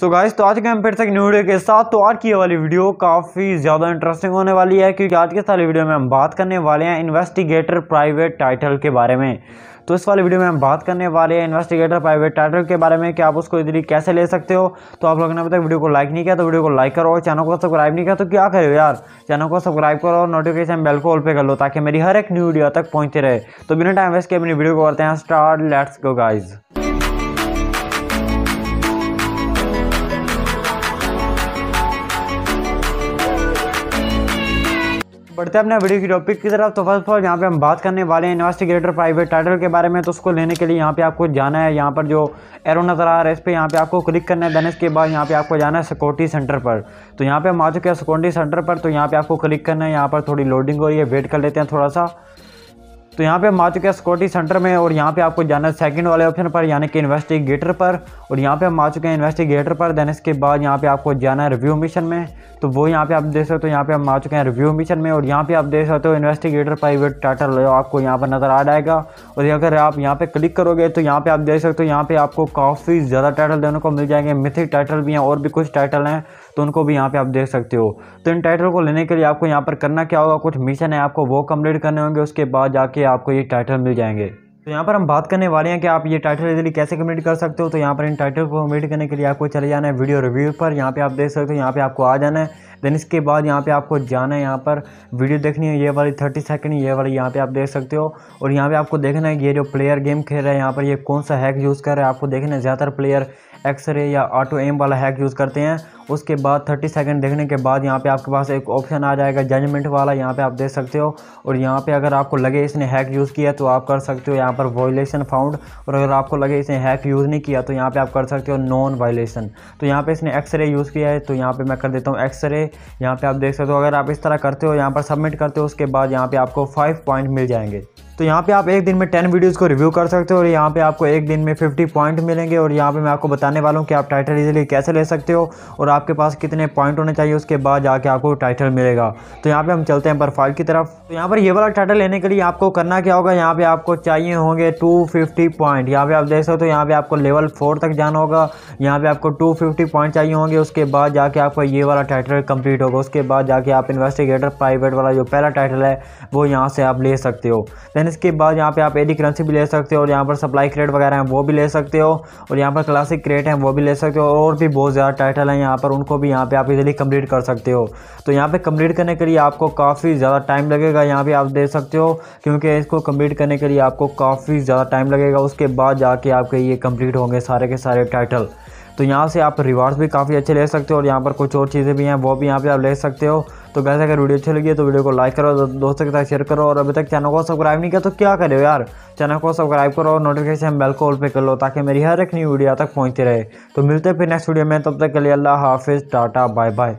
सो so guys तो आज के हम फिर से एक न्यू वीडियो के साथ तो आज की ये वाली वीडियो काफ़ी ज़्यादा इंटरेस्टिंग होने वाली है क्योंकि आज के सारी वीडियो में हम बात करने वाले हैं इन्वेस्टिगेटर प्राइवेट टाइटल के बारे में तो इस वाली वीडियो में हम बात करने वाले हैं इन्वेस्टिगेटर प्राइवेट टाइटल के बारे में कि आप उसको इधर कैसे ले सकते हो तो आप लोगों ने अभी तक वीडियो को लाइक नहीं किया तो वीडियो को लाइक करो चैनल को सब्सक्राइब नहीं किया तो क्या करो यार चैनल को सब्सक्राइब करो और नोटिफिकेशन बेल को ऑल पे कर लो ताकि मेरी हर एक न्यू वीडियो तक पहुँचते रहे तो बिना टाइम वेस्ट के अपनी वीडियो को करते हैं स्टार्ट लेट्स गो गाइज़ बढ़ते हैं अपने वीडियो की टॉपिक की तरफ तो फर्स्ट ऑफ ऑल यहाँ पे हम बात करने वाले हैं इन्वेस्टिगेटर प्राइवेट टाइटल के बारे में तो उसको लेने के लिए यहाँ पे आपको जाना है यहाँ पर जो एरो नज़र आ रहा है इस पर यहाँ पे आपको क्लिक करना है देन इसके बाद यहाँ पे आपको जाना है सिक्योरिटी सेंटर पर तो यहाँ पे हम आ चुके हैं सिक्योरिटी सेंटर पर तो यहाँ पे आपको क्लिक करना है यहाँ पर थोड़ी लोडिंग हो रही है वेट कर लेते हैं थोड़ा सा तो यहाँ पे हम आ चुके हैं सिक्योरिटी सेंटर में और यहाँ पे आपको जाना है सेकंड वाले ऑप्शन पर यानी कि इन्वेस्टिगेटर पर और यहाँ पे हम आ चुके हैं इन्वेस्टिगेटर पर देन इसके बाद यहाँ पे आपको जाना है रिव्यू मिशन में तो वो यहाँ पे आप देख सकते हो यहाँ पे हम आ चुके हैं रिव्यू मिशन में और यहाँ पे आप देख सकते हो इन्वेस्टिगेटर प्राइवेट टाटा लो आपको यहाँ पर नज़र आ जाएगा और अगर आप यहाँ पर क्लिक करोगे तो यहाँ पर आप देख सकते हो यहाँ पर आपको काफ़ी ज़्यादा टाइटल देने को मिल जाएंगे मिथिक टाइटल भी हैं और भी कुछ टाइटल हैं तो उनको भी यहाँ पे आप देख सकते हो तो इन टाइटल को लेने के लिए आपको यहाँ पर करना क्या होगा कुछ मिशन है आपको वो कम्प्लीट करने होंगे उसके बाद जाके आपको ये टाइटल मिल जाएंगे तो यहाँ पर हम बात करने वाले हैं कि आप ये टाइटल इजिली कैसे कम्प्लीट कर सकते हो तो यहाँ पर इन टाइटल को कम्प्लीट करने के लिए आपको चले जाना है वीडियो रिव्यू पर यहाँ पे आप देख सकते हो यहाँ पे आपको आ जाना है देन इसके बाद यहाँ पे आपको जाना है यहाँ पर वीडियो देखनी है ये वाली थर्टी सेकेंड ये वाली यहाँ पे आप देख सकते हो और यहाँ पे आपको देखना है ये जो प्लेयर गेम खेल रहा है यहाँ पर ये कौन सा हैक यूज़ कर रहा है आपको देखना है ज़्यादातर प्लेयर एक्सरे या ऑटो एम वाला हैक यूज़ करते हैं उसके बाद 30 सेकंड देखने के बाद यहाँ पे आपके पास एक ऑप्शन आ जाएगा जजमेंट वाला यहाँ पे आप देख सकते हो और यहाँ पे अगर आपको लगे इसने हैक यूज़ किया तो आप कर सकते हो यहाँ पर वॉयलेशन फाउंड और अगर आपको लगे इसने हैक यूज़ नहीं किया तो यहाँ पर आप कर सकते हो नॉन वायलेशन तो यहाँ पर इसने एक्सरे यूज़ किया है तो यहाँ पर मैं कर देता हूँ एक्सरे यहाँ पर आप देख सकते हो अगर आप इस तरह करते हो यहाँ पर सबमिट करते हो उसके बाद यहाँ पर आपको फाइव पॉइंट मिल जाएंगे तो यहाँ पे आप एक दिन में टेन वीडियोस को रिव्यू कर सकते हो और यहाँ पे आपको एक दिन में फिफ्टी पॉइंट मिलेंगे और यहाँ पे मैं आपको बताने वाला हूँ कि आप टाइटल इजीली कैसे ले सकते हो और आपके पास कितने पॉइंट होने चाहिए उसके बाद जाके आपको टाइटल मिलेगा तो यहाँ पे हम चलते हैं प्रोफाइल की तरफ तो यहाँ पर ये वाला टाइटल लेने के लिए आपको करना क्या होगा यहाँ पर आपको चाहिए होंगे टू पॉइंट यहाँ पर आप देख सकते हो यहाँ पर आपको लेवल फोर तक जाना होगा यहाँ पर आपको टू पॉइंट चाहिए होंगे उसके बाद जाके आपका ये वाला टाइटल कम्प्लीट होगा उसके बाद जाके आप इन्वेस्टिगेटर प्राइवेट वाला जो पहला टाइटल है वो यहाँ से आप ले सकते हो देन इसके बाद यहाँ पे आप एडी करेंसी भी ले सकते हो और यहाँ पर सप्लाई क्रेट वगैरह हैं वो भी ले सकते हो और यहाँ पर क्लासिक क्रेट हैं वो भी ले सकते हो और भी बहुत ज़्यादा टाइटल हैं यहाँ पर उनको भी यहाँ पर आप इजीली कम्प्लीट कर सकते हो तो यहाँ पर कम्प्लीट करने के लिए आपको काफ़ी ज़्यादा टाइम लगेगा यहाँ पर आप दे सकते हो क्योंकि इसको कम्प्लीट करने के लिए आपको काफ़ी ज़्यादा टाइम लगेगा उसके बाद जाके आपके ये कम्प्लीट होंगे सारे के सारे टाइटल तो यहाँ से आप रिवार्ड्स भी काफ़ी अच्छे ले सकते हो और यहाँ पर कुछ और चीज़ें भी हैं वो भी यहाँ पे आप ले सकते हो तो गैस अगर वीडियो अच्छी लगी है तो वीडियो को लाइक करो दोस्तों के साथ शेयर करो और अभी तक चैनल को सब्सक्राइब नहीं किया तो क्या करो यार चैनल को सब्सक्राइब करो और नोटिफिकेशन बेल को ऑल पे कर लो ताकि मेरी हर एक न्यू वीडियो तक पहुँचती रहे तो मिलते फिर नेक्स्ट वीडियो में तब तक के लिए अल्लाह हाफिज़ टाटा बाय बाय